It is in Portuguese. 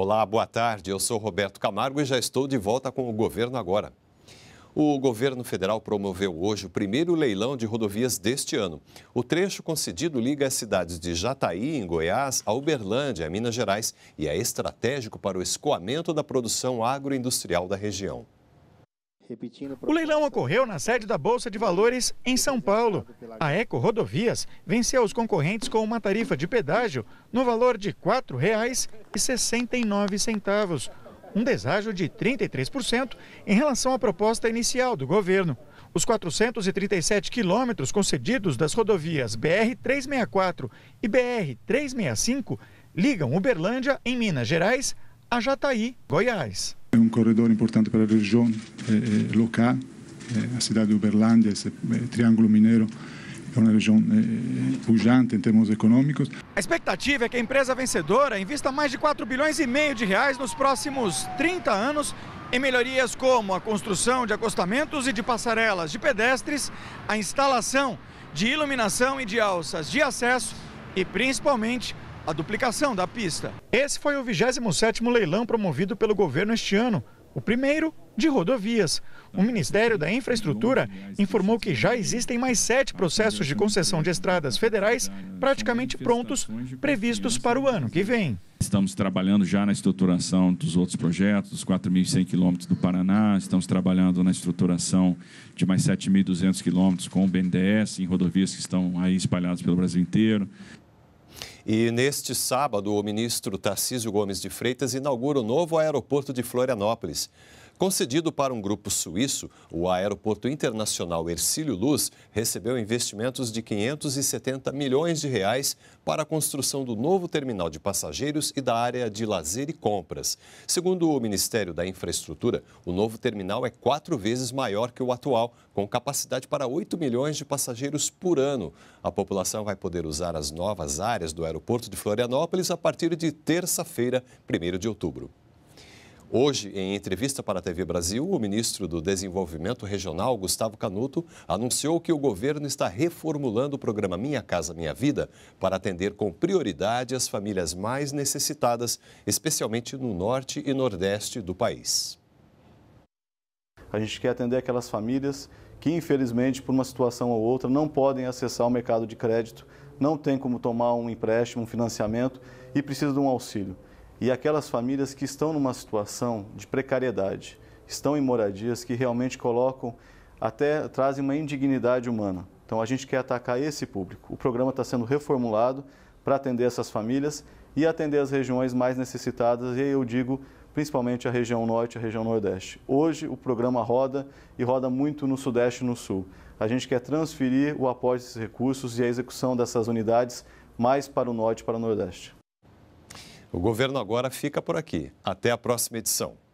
Olá, boa tarde. Eu sou Roberto Camargo e já estou de volta com o governo agora. O governo federal promoveu hoje o primeiro leilão de rodovias deste ano. O trecho concedido liga as cidades de Jataí, em Goiás, a Uberlândia, a Minas Gerais, e é estratégico para o escoamento da produção agroindustrial da região. O leilão ocorreu na sede da Bolsa de Valores em São Paulo. É a Eco Rodovias venceu os concorrentes com uma tarifa de pedágio no valor de R$ 4,69, um deságio de 33% em relação à proposta inicial do governo. Os 437 quilômetros concedidos das rodovias BR-364 e BR-365 ligam Uberlândia, em Minas Gerais, a Jataí, Goiás é um corredor importante para a região é, local. Eh, a cidade de Uberlândia, esse Triângulo Mineiro, é uma região pujante em termos econômicos. A expectativa é que a empresa vencedora invista mais de 4 bilhões e meio de reais nos próximos 30 anos em melhorias como a construção de acostamentos e de passarelas de pedestres, a instalação de iluminação e de alças de acesso e principalmente a duplicação da pista. Esse foi o 27º leilão promovido pelo governo este ano, o primeiro de rodovias. O Ministério da Infraestrutura informou que já existem mais sete processos de concessão de estradas federais praticamente prontos, previstos para o ano que vem. Estamos trabalhando já na estruturação dos outros projetos, dos 4.100 quilômetros do Paraná, estamos trabalhando na estruturação de mais 7.200 quilômetros com o BNDES, em rodovias que estão aí espalhadas pelo Brasil inteiro. E neste sábado, o ministro Tarcísio Gomes de Freitas inaugura o novo aeroporto de Florianópolis. Concedido para um grupo suíço, o Aeroporto Internacional Ercílio Luz recebeu investimentos de 570 milhões de reais para a construção do novo terminal de passageiros e da área de lazer e compras. Segundo o Ministério da Infraestrutura, o novo terminal é quatro vezes maior que o atual, com capacidade para 8 milhões de passageiros por ano. A população vai poder usar as novas áreas do aeroporto aeroporto de Florianópolis a partir de terça-feira, 1 de outubro. Hoje, em entrevista para a TV Brasil, o ministro do Desenvolvimento Regional, Gustavo Canuto, anunciou que o governo está reformulando o programa Minha Casa Minha Vida para atender com prioridade as famílias mais necessitadas, especialmente no norte e nordeste do país. A gente quer atender aquelas famílias que, infelizmente, por uma situação ou outra, não podem acessar o mercado de crédito não tem como tomar um empréstimo, um financiamento e precisa de um auxílio. E aquelas famílias que estão numa situação de precariedade, estão em moradias que realmente colocam, até trazem uma indignidade humana. Então a gente quer atacar esse público. O programa está sendo reformulado para atender essas famílias e atender as regiões mais necessitadas, e eu digo principalmente a região norte e a região nordeste. Hoje o programa roda e roda muito no sudeste e no sul. A gente quer transferir o aporte desses recursos e a execução dessas unidades mais para o norte e para o nordeste. O governo agora fica por aqui. Até a próxima edição.